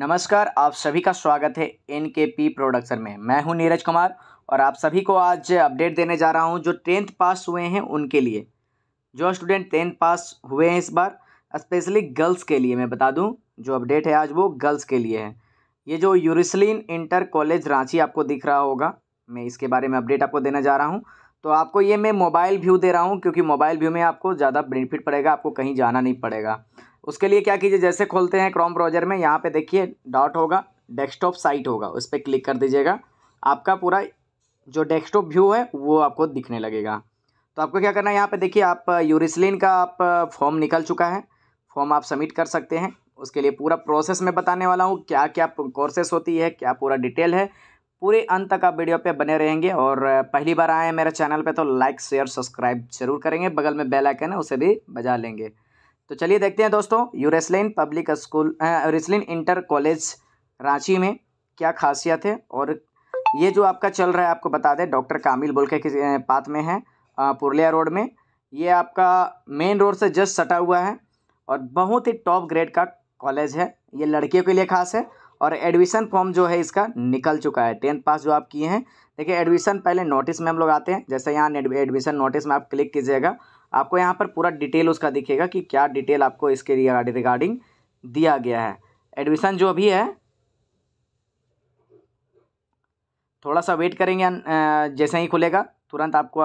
नमस्कार आप सभी का स्वागत है एन के पी प्रोडक्शन में मैं हूं नीरज कुमार और आप सभी को आज अपडेट देने जा रहा हूं जो टेंथ पास हुए हैं उनके लिए जो स्टूडेंट टेंथ पास हुए हैं इस बार स्पेशली गर्ल्स के लिए मैं बता दूं जो अपडेट है आज वो गर्ल्स के लिए है ये जो यूरिसलिन इंटर कॉलेज रांची आपको दिख रहा होगा मैं इसके बारे में अपडेट आपको देना जा रहा हूँ तो आपको ये मैं मोबाइल व्यू दे रहा हूँ क्योंकि मोबाइल व्यू में आपको ज़्यादा बेनिफिट पड़ेगा आपको कहीं जाना नहीं पड़ेगा उसके लिए क्या कीजिए जैसे खोलते हैं क्रोम ब्राउजर में यहाँ पे देखिए डॉट होगा डेस्कटॉप साइट होगा उस पर क्लिक कर दीजिएगा आपका पूरा जो डेस्कटॉप व्यू है वो आपको दिखने लगेगा तो आपको क्या करना है यहाँ पे देखिए आप यूरिसलिन uh, का आप फॉर्म uh, निकल चुका है फॉर्म आप सबमिट कर सकते हैं उसके लिए पूरा प्रोसेस मैं बताने वाला हूँ क्या क्या कोर्सेस होती है क्या पूरा डिटेल है पूरे अंत तक आप वीडियो पे बने रहेंगे और uh, पहली बार आए हैं मेरे चैनल पे तो लाइक शेयर सब्सक्राइब जरूर करेंगे बगल में बेल आइकन है उसे भी बजा लेंगे तो चलिए देखते हैं दोस्तों Ursuline public school Ursuline inter college Ranchi में क्या खासियत है और ये जो आपका चल रहा है आपको बता दें डॉक्टर कामिल बोल के किसी पात में है पुरलिया रोड में ये आपका मेन रोड से जस्ट सटा हुआ है और बहुत ही टॉप ग्रेड का कॉलेज है ये लड़कियों के लिए खास है और एडमिशन फॉर्म जो है इसका निकल चुका है टेंथ पास जो आप किए हैं देखिए एडमिशन पहले नोटिस में हम लोग आते हैं जैसे यहाँ एडमिशन नोटिस में आप क्लिक कीजिएगा आपको यहाँ पर पूरा डिटेल उसका दिखेगा कि क्या डिटेल आपको इसके रिगार्डिंग दिया गया है एडमिशन जो अभी है थोड़ा सा वेट करेंगे जैसे ही खुलेगा तुरंत आपको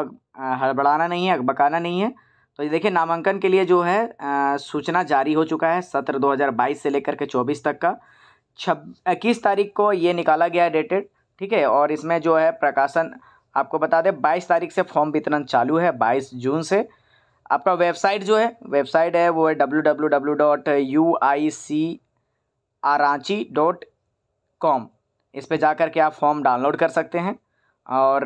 हड़बड़ाना नहीं है बकाना नहीं है तो ये देखिए नामांकन के लिए जो है सूचना जारी हो चुका है सत्र 2022 से लेकर के 24 तक का छब इक्कीस तारीख को ये निकाला गया है डेटेड ठीक है और इसमें जो है प्रकाशन आपको बता दें 22 तारीख से फॉर्म वितरण चालू है 22 जून से आपका वेबसाइट जो है वेबसाइट है वो है W W W dot U I C आरची डॉट कॉम इस पर जा कर के आप फॉर्म डाउनलोड कर सकते हैं और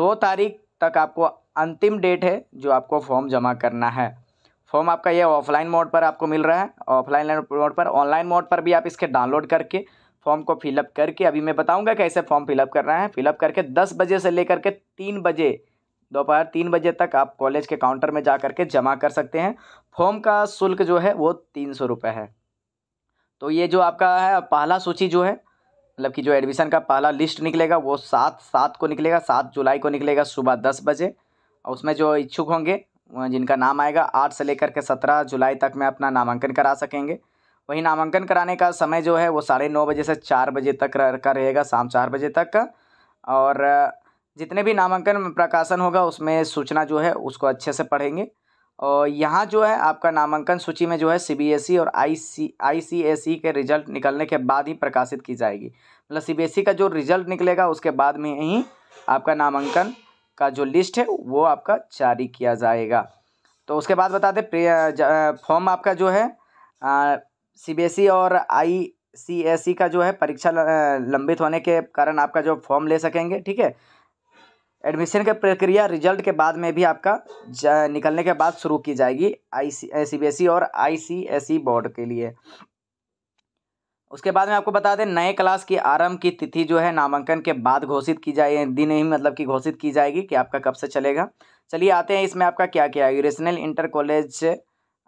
दो तारीख तक आपको अंतिम डेट है जो आपको फॉर्म जमा करना है फॉर्म आपका ये ऑफलाइन मोड पर आपको मिल रहा है ऑफलाइन मोड पर ऑनलाइन मोड पर भी आप इसके डाउनलोड करके फॉर्म को फिलअप करके अभी मैं बताऊंगा कैसे फॉर्म फिलअप करना है फिलअप करके दस बजे से लेकर के तीन बजे दोपहर तीन बजे तक आप कॉलेज के काउंटर में जा कर के जमा कर सकते हैं फॉर्म का शुल्क जो है वो तीन सौ रुपये है तो ये जो आपका है पहला सूची जो है मतलब कि जो एडमिशन का पहला लिस्ट निकलेगा वो सात सात को निकलेगा सात जुलाई को निकलेगा सुबह दस बजे और उसमें जो इच्छुक होंगे जिनका नाम आएगा आठ से लेकर के सत्रह जुलाई तक में अपना नामांकन करा सकेंगे वहीं नामांकन कराने का समय जो है वो साढ़े नौ बजे से चार बजे तक का रहेगा शाम चार बजे तक और जितने भी नामांकन प्रकाशन होगा उसमें सूचना जो है उसको अच्छे से पढ़ेंगे और यहाँ जो है आपका नामांकन सूची में जो है सीबीएसई e और आईसी आईसीएसई e के रिजल्ट निकलने के बाद ही प्रकाशित की जाएगी मतलब सीबीएसई e का जो रिजल्ट निकलेगा उसके बाद में ही आपका नामांकन का जो लिस्ट है वो आपका जारी किया जाएगा तो उसके बाद बता दें फॉर्म आपका जो है ई और आई सी एस ई का जो है परीक्षा लंबित होने के कारण आपका जो फॉर्म ले सकेंगे ठीक है एडमिशन की प्रक्रिया रिजल्ट के बाद में भी आपका निकलने के बाद शुरू की जाएगी आई सी और आई बोर्ड के लिए उसके बाद में आपको बता दें नए क्लास की आरंभ की तिथि जो है नामांकन के बाद घोषित की जाए दिन ही मतलब कि घोषित की जाएगी कि आपका कब से चलेगा चलिए आते हैं इसमें आपका क्या क्या है रेशनल इंटर कॉलेज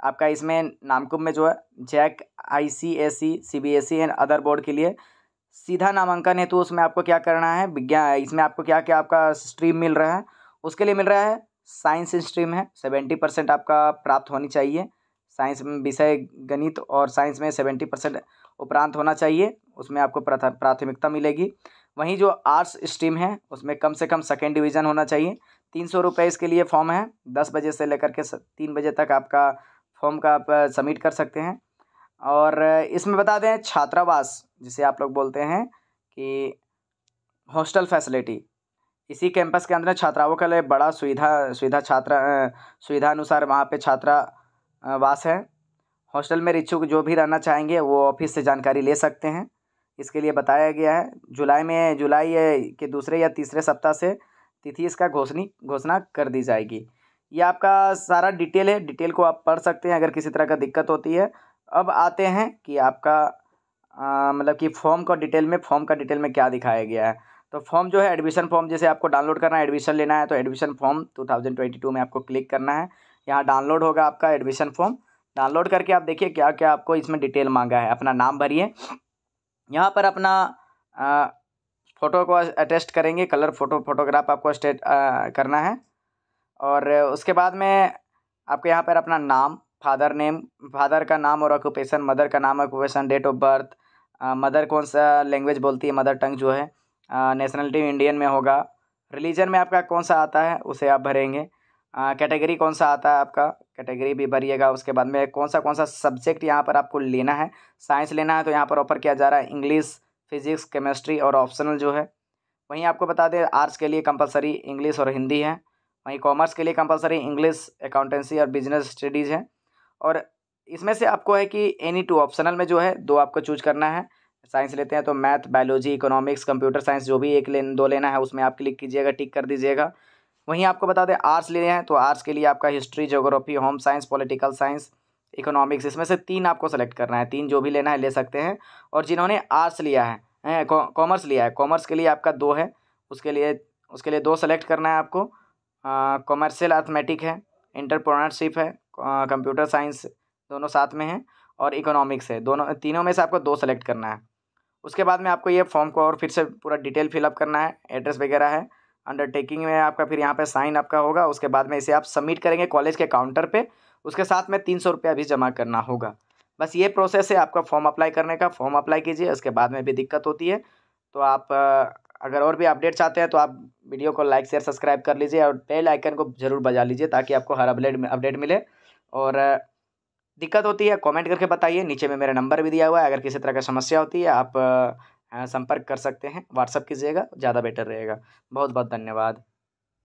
आपका इसमें नामकुम में जो है JAC I C S C C B S E and other board के लिए सीधा नामांकन है तो उसमें आपको क्या करना है विज्ञान इसमें आपको क्या क्या आपका स्ट्रीम मिल रहा है उसके लिए मिल रहा है साइंस स्ट्रीम है सेवेंटी परसेंट आपका प्राप्त होनी चाहिए साइंस विषय गणित और साइंस में सेवेंटी परसेंट उपरांत होना चाहिए उसमें आपको प्राथमिकता मिलेगी वहीं जो आर्ट्स स्ट्रीम है उसमें कम से कम सेकेंड डिविज़न होना चाहिए तीन सौ रुपये इसके लिए फॉर्म है दस बजे से लेकर के तीन बजे तक आपका फॉर्म का आप सबमिट कर सकते हैं और इसमें बता दें छात्रावास जिसे आप लोग बोलते हैं कि हॉस्टल फैसिलिटी इसी कैंपस के अंदर छात्राओं के लिए बड़ा सुविधा सुविधा छात्रा सुविधा अनुसार वहाँ पे छात्रावास है हॉस्टल में इच्छुक जो भी रहना चाहेंगे वो ऑफिस से जानकारी ले सकते हैं इसके लिए बताया गया है जुलाई में जुलाई के दूसरे या तीसरे सप्ताह से तिथि इसका घोषणी घोषणा कर दी जाएगी ये आपका सारा डिटेल है डिटेल को आप पढ़ सकते हैं अगर किसी तरह का दिक्कत होती है अब आते हैं कि आपका मतलब कि फॉर्म का डिटेल में फॉर्म का डिटेल में क्या दिखाया गया है तो फॉर्म जो है एडमिशन फॉर्म जैसे आपको डाउनलोड करना है एडमिशन लेना है तो एडमिशन फॉर्म 2022 में आपको क्लिक करना है यहाँ डाउनलोड होगा आपका एडमिशन फॉर्म डाउनलोड करके आप देखिए क्या क्या आपको इसमें डिटेल मांगा है अपना नाम भरिए यहाँ पर अपना आ, फ़ोटो को अटेस्ट करेंगे कलर फ़ोटो फोटोग्राफ आपको स्टेट करना है और उसके बाद में आपको यहाँ पर अपना नाम फादर नेम फादर का नाम और ऑक्यूपेशन मदर का नाम occupation date of birth mother कौन सा लैंग्वेज बोलती है मदर टंग जो है नेशनलिटी इंडियन में होगा रिलीजन में आपका कौन सा आता है उसे आप भरेंगे कैटेगरी कौन सा आता है आपका कैटेगरी भी भरिएगा उसके बाद में कौन सा कौन सा सब्जेक्ट यहाँ पर आपको लेना है साइंस लेना है तो यहाँ पर ऑफर किया जा रहा है इंग्लिश फिजिक्स केमिस्ट्री और ऑप्शनल जो है वहीं आपको बता दें आर्ट्स के लिए कंपलसरी इंग्लिश और हिंदी है वहीं कॉमर्स के लिए कंपलसरी इंग्लिश अकाउंटेंसी और बिजनेस स्टडीज़ हैं और इसमें से आपको है कि एनी टू ऑप्शनल में जो है दो आपको चूज करना है साइंस लेते हैं तो math biology economics computer science जो भी एक ले दो लेना है उसमें आप क्लिक कीजिएगा टिक कर दीजिएगा वहीं आपको बता दें आर्ट्स ले रहे हैं तो आर्ट्स के लिए आपका history geography home science political science economics इसमें से तीन आपको सेलेक्ट करना है तीन जो भी लेना है ले सकते हैं और जिन्होंने आर्ट्स लिया है कॉमर्स लिया है कॉमर्स के लिए आपका दो है उसके लिए उसके लिए दो सेलेक्ट करना है आपको कॉमर्शियल अर्थमेटिक है इंटरप्रोनरशिप है कंप्यूटर साइंस दोनों साथ में हैं और इकोनॉमिक्स है दोनों तीनों में से आपको दो सेलेक्ट करना है उसके बाद में आपको ये फॉर्म को और फिर से पूरा डिटेल फिलअप करना है एड्रेस वगैरह है अंडरटेकिंग में आपका फिर यहाँ पे साइन आपका होगा उसके बाद में इसे आप सबमिट करेंगे कॉलेज के काउंटर पे उसके साथ में तीन सौ रुपया भी जमा करना होगा बस ये प्रोसेस है आपका फॉर्म अप्लाई करने का फॉर्म अप्लाई कीजिए उसके बाद में भी दिक्कत होती है तो आप अगर और भी अपडेट चाहते हैं तो आप वीडियो को लाइक शेयर सब्सक्राइब कर लीजिए और बेल आइकन को जरूर बजा लीजिए ताकि आपको हर अपडेट अपडेट मिले और दिक्कत होती है कमेंट करके बताइए नीचे में मेरा नंबर भी दिया हुआ है अगर किसी तरह का समस्या होती है आप संपर्क कर सकते हैं व्हाट्सअप कीजिएगा ज़्यादा बेटर रहेगा बहुत बहुत धन्यवाद